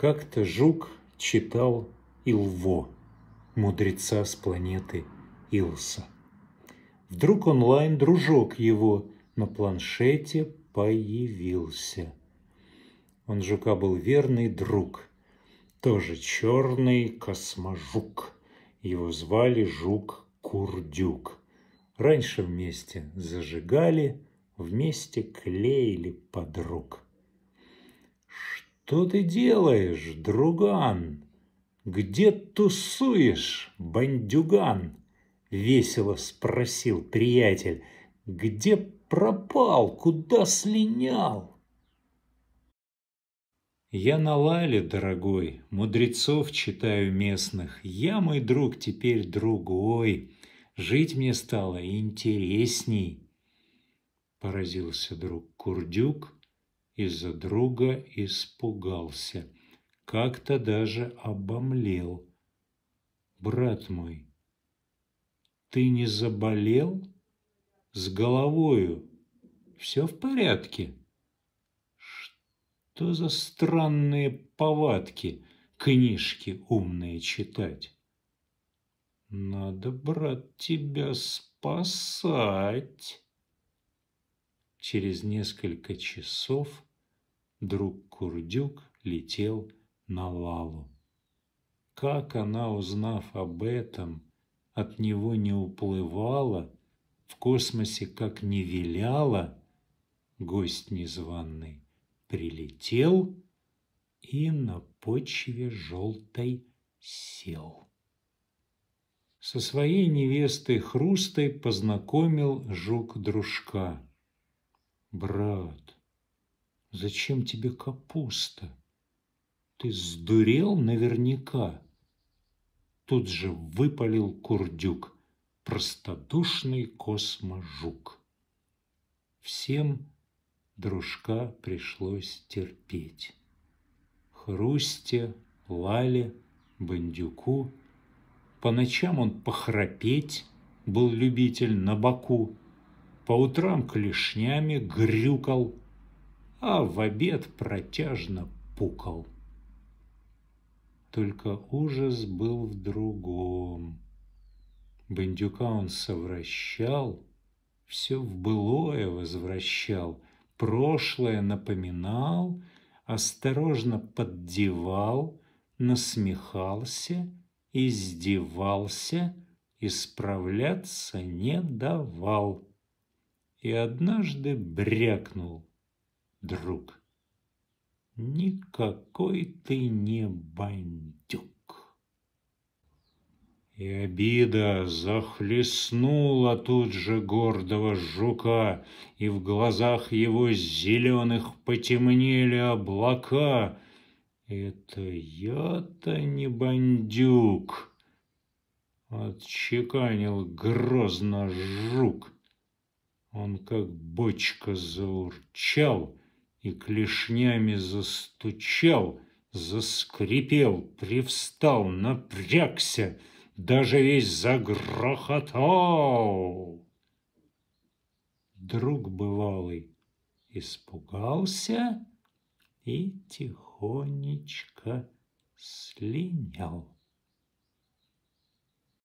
Как-то жук читал Илво, мудреца с планеты Илса. Вдруг онлайн-дружок его на планшете появился. Он жука был верный друг, тоже черный косможук. Его звали Жук Курдюк. Раньше вместе зажигали, вместе клеили подруг. Что ты делаешь, друган? Где тусуешь, бандюган? Весело спросил приятель. Где пропал, куда слинял? Я на лале, дорогой, мудрецов читаю местных. Я, мой друг, теперь другой. Жить мне стало интересней. Поразился друг Курдюк — из-за друга испугался, как-то даже обомлел. «Брат мой, ты не заболел? С головою все в порядке?» Что за странные повадки книжки умные читать? Надо, брат, тебя спасать. Через несколько часов друг Курдюк летел на Лалу. Как она, узнав об этом, от него не уплывала, в космосе как не виляла, гость незваный прилетел и на почве желтой сел. Со своей невестой Хрустой познакомил жук дружка. «Брат, Зачем тебе капуста? Ты сдурел наверняка. Тут же выпалил курдюк, простодушный косможук. Всем дружка пришлось терпеть. Хрусте, Лале, Бандюку. По ночам он похрапеть был любитель на боку, по утрам клешнями грюкал – а в обед протяжно пукал. Только ужас был в другом. Бандюка он совращал, все в былое возвращал, прошлое напоминал, осторожно поддевал, насмехался, издевался, исправляться не давал. И однажды брякнул – друг. Никакой ты не бандюк. И обида захлестнула тут же гордого жука, И в глазах его зеленых потемнели облака. Это я-то не бандюк. — отчеканил грозно жук. Он как бочка заурчал, и клешнями застучал, заскрипел, привстал, напрягся, даже весь загрохотал. Друг бывалый испугался и тихонечко слинял.